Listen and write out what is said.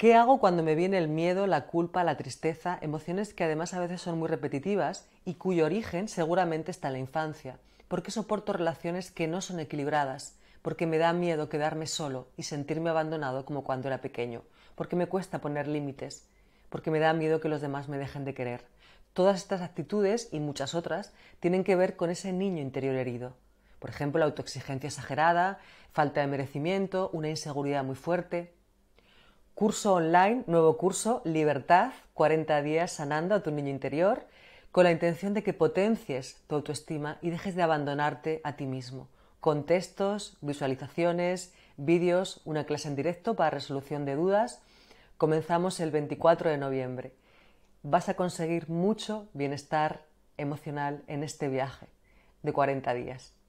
¿Qué hago cuando me viene el miedo, la culpa, la tristeza, emociones que además a veces son muy repetitivas y cuyo origen seguramente está en la infancia? ¿Por qué soporto relaciones que no son equilibradas? Porque me da miedo quedarme solo y sentirme abandonado como cuando era pequeño. ¿Por qué me cuesta poner límites. Porque me da miedo que los demás me dejen de querer. Todas estas actitudes y muchas otras tienen que ver con ese niño interior herido. Por ejemplo, la autoexigencia exagerada, falta de merecimiento, una inseguridad muy fuerte curso online, nuevo curso, Libertad, 40 días sanando a tu niño interior, con la intención de que potencies tu autoestima y dejes de abandonarte a ti mismo, con textos, visualizaciones, vídeos, una clase en directo para resolución de dudas. Comenzamos el 24 de noviembre. Vas a conseguir mucho bienestar emocional en este viaje de 40 días.